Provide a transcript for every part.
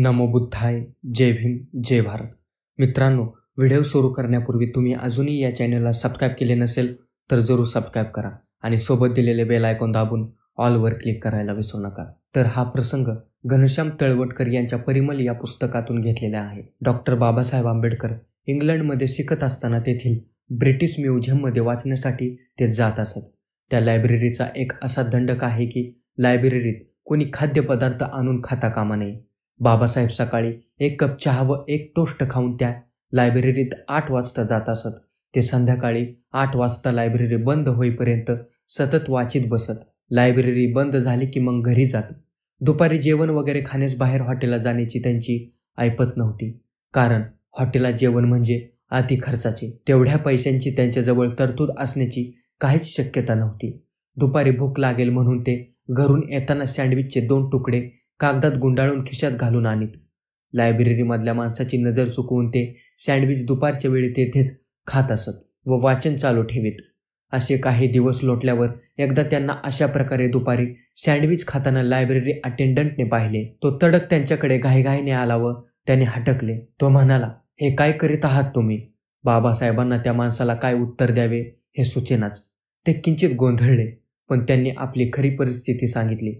नमो बुद्धाय जय भीम जय भारत मित्रांनो व्हिडिओ सुरू करण्यापूर्वी तुम्ही अजूनही या चॅनलला सबस्क्राईब केले नसेल तर जरूर सबस्क्राईब करा आणि सोबत दिलेले बेल आयकॉन दाबून ऑलवर क्लिक करायला विसरू नका तर हा प्रसंग घनश्याम तळवटकर यांच्या परिमल या पुस्तकातून घेतलेला आहे डॉक्टर बाबासाहेब आंबेडकर इंग्लंडमध्ये शिकत असताना तेथील ब्रिटिश म्युझियममध्ये वाचण्यासाठी ते जात असत त्या लायब्ररीचा एक असा दंडक आहे की लायब्ररीत कोणी खाद्यपदार्थ आणून खाता कामा नये बाबासाहेब सकाळी एक कप चहा व एक टोस्ट खाऊन त्या लायब्ररीत आठ वाजता जात असत ते संध्याकाळी आठ वाजता लायब्ररी बंद होईपर्यंत सतत वाचित बसत लायब्ररी बंद झाली की मग घरी जात दुपारी जेवण वगैरे खाण्यास बाहेर हॉटेलला जाण्याची त्यांची ऐपत नव्हती कारण हॉटेलात जेवण म्हणजे अति खर्चाचे तेवढ्या पैशांची त्यांच्याजवळ तरतूद असण्याची काहीच शक्यता नव्हती दुपारी भूक लागेल म्हणून ते घरून येताना सँडविचचे दोन तुकडे कागदात गुंडाळून खिशात घालून आणीत लायब्ररीमधल्या माणसाची नजर चुकवून ते सँडविच दुपारच्या वेळी तेथेच खात असत व वाचन चालू ठेवीत असे काही दिवस लोटल्यावर एकदा त्यांना अशा प्रकारे दुपारी सँडविच खाताना लायब्ररी अटेंडंटने पाहिले तो तडक त्यांच्याकडे घाईघाईने आला व त्याने हटकले तो म्हणाला हे काय करीत आहात तुम्ही बाबासाहेबांना त्या माणसाला काय उत्तर द्यावे हे सुचेनाच ते किंचित गोंधळले पण त्यांनी आपली खरी परिस्थिती सांगितली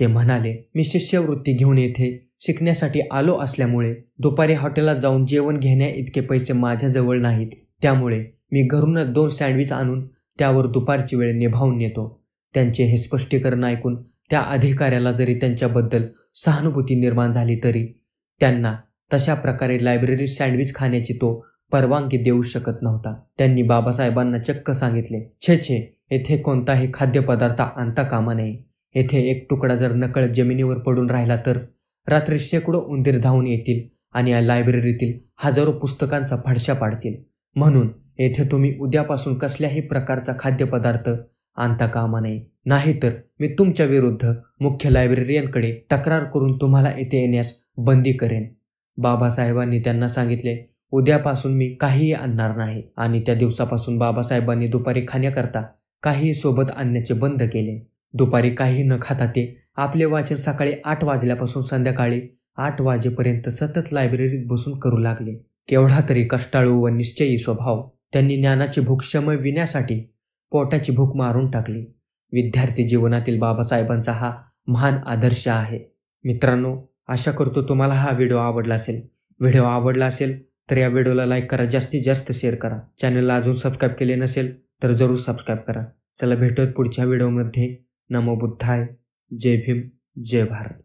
ते म्हणाले मी शिष्यवृत्ती घेऊन येथे शिकण्यासाठी आलो असल्यामुळे दुपारी हॉटेलला जाऊन जेवण घेण्या इतके पैसे माझ्याजवळ नाहीत त्यामुळे मी घरूनच दोन सँडविच आणून त्यावर दुपारची वेळ निभावून येतो त्यांचे हे स्पष्टीकरण ऐकून त्या अधिकाऱ्याला जरी त्यांच्याबद्दल सहानुभूती निर्माण झाली तरी त्यांना तशा प्रकारे लायब्ररी सँडविच खाण्याची तो परवानगी देऊ शकत नव्हता त्यांनी बाबासाहेबांना चक्क सांगितले छे छे येथे कोणताही खाद्यपदार्थ आणता कामा नये येथे एक तुकडा जर नकळ जमिनीवर पडून राहिला तर रात्री शेकडो उंदीर धावून येतील आणि या लायब्ररीतील हजारो पुस्तकांचा फडशा पाडतील म्हणून येथे तुम्ही उद्यापासून कसल्याही प्रकारचा खाद्यपदार्थ आणता कामा नये नाहीतर मी तुमच्या विरुद्ध मुख्य लायब्रेरियनकडे तक्रार करून तुम्हाला येथे येण्यास बंदी करेन बाबासाहेबांनी त्यांना सांगितले उद्यापासून मी काहीही आणणार नाही आणि त्या दिवसापासून बाबासाहेबांनी दुपारी खाण्याकरता काहीही सोबत आणण्याचे बंद केले दुपारी काही न खाता ते आपले वाचन सकाळी आठ वाजल्यापासून संध्याकाळी आठ वाजेपर्यंत सतत लायब्ररीत बसून करू लागले केवढा तरी कष्टाळू व निश्चयी स्वभाव त्यांनी ज्ञानाची भूक शमय विण्यासाठी पोटाची भूक मारून टाकली विद्यार्थी जीवनातील बाबासाहेबांचा हा महान आदर्श आहे मित्रांनो आशा करतो तुम्हाला हा व्हिडिओ आवडला असेल व्हिडिओ आवडला असेल तर या व्हिडिओला लाईक करा जास्तीत जास्त शेअर करा चॅनलला अजून सबस्क्राईब केले नसेल तर जरूर सबस्क्राईब करा चला भेटत पुढच्या व्हिडिओमध्ये নমো বুদ্ধায় জয় ভীম জয় ভারত